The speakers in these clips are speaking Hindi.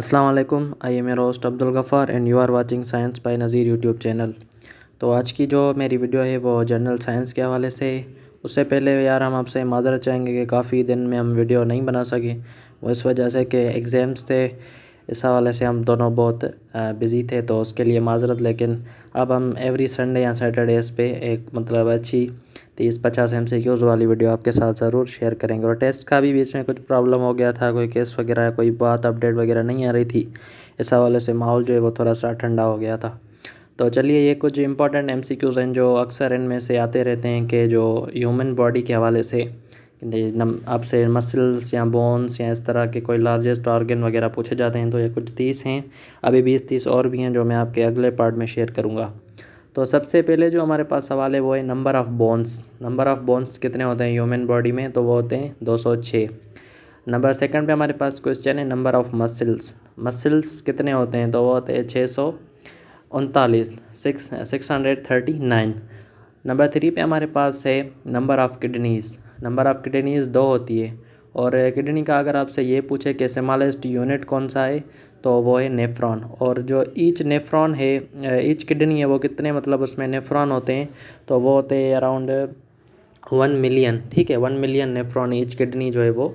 Aslam I am your host Abdul Ghaffar and you are watching science by Nazir YouTube channel तो आज की जो मेरी वीडियो है वो जनरल साइंस के हवाले से उससे पहले यार हम आपसे माजरत चाहेंगे कि काफ़ी दिन में हम वीडियो नहीं बना सके वो इस वजह से कि एग्ज़ाम्स थे इस हवाले से हम दोनों बहुत बिज़ी थे तो उसके लिए माजरत लेकिन अब हम एवरी संडे या सैटरडेज़ पे एक मतलब अच्छी तीस पचास एम सी क्यूज़ वाली वीडियो आपके साथ ज़रूर शेयर करेंगे और टेस्ट का भी बीच में कुछ प्रॉब्लम हो गया था कोई केस वगैरह कोई बात अपडेट वगैरह नहीं आ रही थी इस हवाले से माहौल जो है वो थोड़ा सा ठंडा हो गया था तो चलिए ये कुछ इंपॉर्टेंट एम सी क्यूज़ हैं जो अक्सर इनमें से आते रहते हैं कि जो ह्यूमन बॉडी के हवाले से आपसे मसल्स या बोन्स या इस तरह के कोई लार्जेस्ट ऑर्गन वगैरह पूछे जाते हैं तो ये कुछ तीस हैं अभी बीस तीस और भी हैं जो मैं आपके अगले पार्ट में शेयर करूँगा तो सबसे पहले जो हमारे पास सवाल है वो है number of bones number of bones कितने होते हैं ह्यूमन बॉडी में तो वो होते हैं दो सौ छः नंबर सेकंड पे हमारे पास क्वेश्चन है नंबर ऑफ़ मसल्स मसल्स कितने होते हैं तो वो होते हैं छः सौ उनतालीस six six hundred thirty nine number three पे हमारे पास है number of kidneys number of kidneys दो होती है और किडनी का अगर आपसे ये पूछे कि सेमालिस्ट यूनिट कौन सा है तो वो है नेफ्रॉन और जो ईच नेफ्रॉन है ईच किडनी है वो कितने मतलब उसमें नेफ्रॉन होते हैं तो वो होते हैं अराउंड वन मिलियन ठीक है one million nephron each kidney जो है वो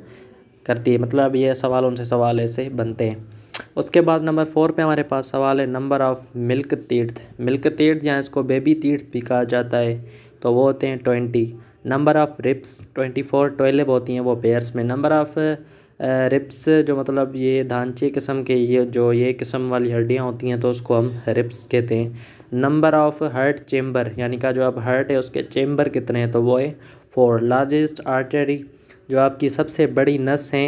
करती है मतलब ये सवाल उनसे सवाल ऐसे बनते हैं उसके बाद नंबर फोर पे हमारे पास सवाल है नंबर ऑफ़ मिल्क तीर्थ मिल्क तीर्थ या इसको बेबी तीर्थ भी कहा जाता है तो वो होते हैं twenty number of ribs twenty four twelve होती हैं वो पेयर्स में नंबर ऑफ़ रिप्स जो मतलब ये धानचे किस्म के ये जो ये किस्म वाली हड्डियाँ होती हैं तो उसको हम रिप्स कहते हैं नंबर ऑफ़ हर्ट चेम्बर यानी का जो आप हर्ट है उसके चेम्बर कितने हैं तो वो है फोर लार्जेस्ट आर्टरी जो आपकी सबसे बड़ी नस हैं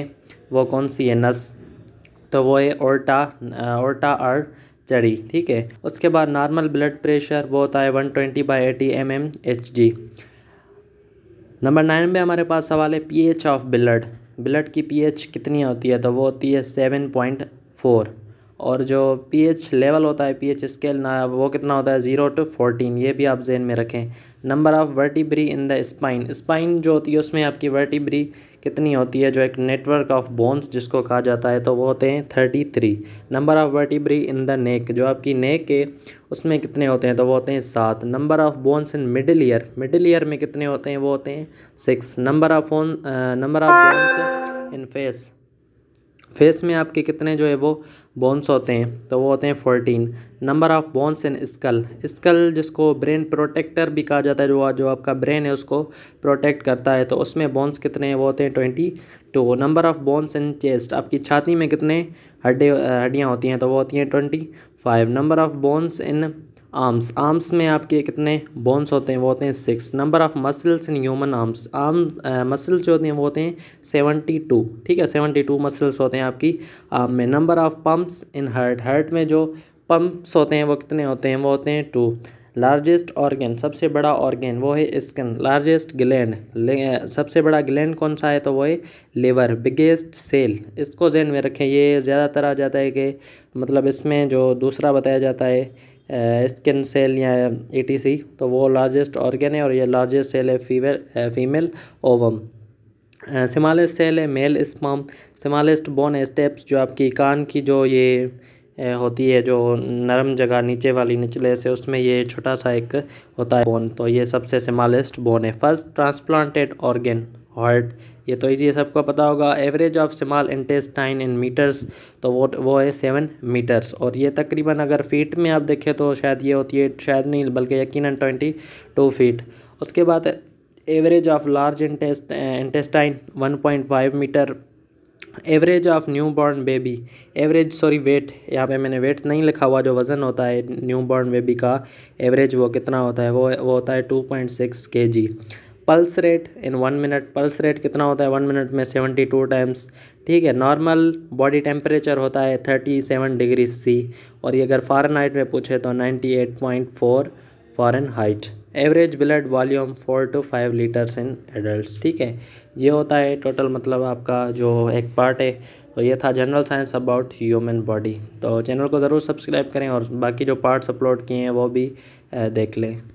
वो कौन सी है नस तो वो है ओल्टा ओल्टा आर चढ़ी ठीक है उसके बाद नॉर्मल ब्लड प्रेशर वो होता है one twenty by eighty M M H G number nine में हमारे पास सवाल है पीएच ऑफ ब्लड ब्लड की पीएच कितनी होती है तो वो होती है सेवन पॉइंट फोर और जो पीएच लेवल होता है पीएच स्केल ना वो कितना होता है ज़ीरो टू फोर्टीन ये भी आप जेन में रखें number of vertebrae in the spine spine जो होती है उसमें आपकी वर्टिब्री कितनी होती है जो एक नेटवर्क ऑफ बोन्स जिसको कहा जाता है तो वो होते हैं thirty three number of vertebrae in the neck जो आपकी नेक है उसमें कितने होते हैं तो वो होते हैं सात number of bones in middle ear middle ear में कितने होते हैं वो होते हैं six number of bone number of bones in face face में आपके कितने जो है वो बोन्स होते हैं तो वो होते हैं fourteen number of bones in skull skull जिसको ब्रेन प्रोटेक्टर भी कहा जाता है जो जो आपका ब्रेन है उसको प्रोटेक्ट करता है तो उसमें बोन्स कितने हैं वो होते हैं twenty two number of bones in chest आपकी छाती में कितने हड्डे हड्डियाँ होती हैं तो वो होती हैं twenty five number of bones in arms arms में आपके कितने बोन्स होते हैं वो होते हैं six number of muscles in human arms arm muscles जो होते हैं वो होते हैं सेवेंटी टू ठीक है सेवेंटी टू मसल्स होते हैं आपकी आर्म में number of pumps in heart heart में जो पम्प्स होते हैं वो कितने होते हैं वो होते हैं टू लार्जेस्ट ऑर्गेन सबसे बड़ा ऑर्गेन वो है स्किन लार्जेस्ट ग्लैंड सबसे बड़ा ग्लैंड कौन सा है तो वो है लिवर बिगेस्ट सेल इसको जहन में रखें ये ज़्यादातर आ जाता है कि मतलब इसमें जो दूसरा बताया जाता है स्किन सेल या ए टी सी तो वो लार्जेस्ट ऑर्गेन है और ये लार्जेस्ट सेल है fever female ovum smallest cell है male sperm smallest bone stapes जो आपकी कान की जो ये होती है जो नरम जगह नीचे वाली निचले से उसमें ये छोटा सा एक होता है बोन तो ये सबसे सिमालेस्ट बोन है फर्स्ट ट्रांसप्लांटेड ऑर्गेन हॉर्ट ये तो इजी है सबको पता होगा average of small intestine in metres तो वो वो है सेवन मीटर्स और ये तकरीबन अगर फीट में आप देखें तो शायद ये होती है शायद नहीं बल्कि यकीन ट्वेंटी टू फीट उसके बाद average of large intest intestine one point five metre average of new born baby average sorry weight यहाँ पे मैंने वेट नहीं लिखा हुआ जो वज़न होता है न्यू बॉर्न बेबी का एवरेज वो कितना होता है वो वो होता है to point six K G pulse rate in one minute pulse rate कितना होता है वन मिनट में सेवेंटी टू टाइम्स ठीक है नॉर्मल बॉडी टेम्परेचर होता है थर्टी सेवन डिग्री सी और ये अगर फॉरन हाइट में पूछे तो ninety eight point four fahrenheit height average blood volume four to five litres in adult ठीक है ये होता है टोटल मतलब आपका जो एक पार्ट है तो ये था general science about human body तो चैनल को ज़रूर सब्सक्राइब करें और बाकी जो पार्ट्स अपलोड किए हैं वो भी देख लें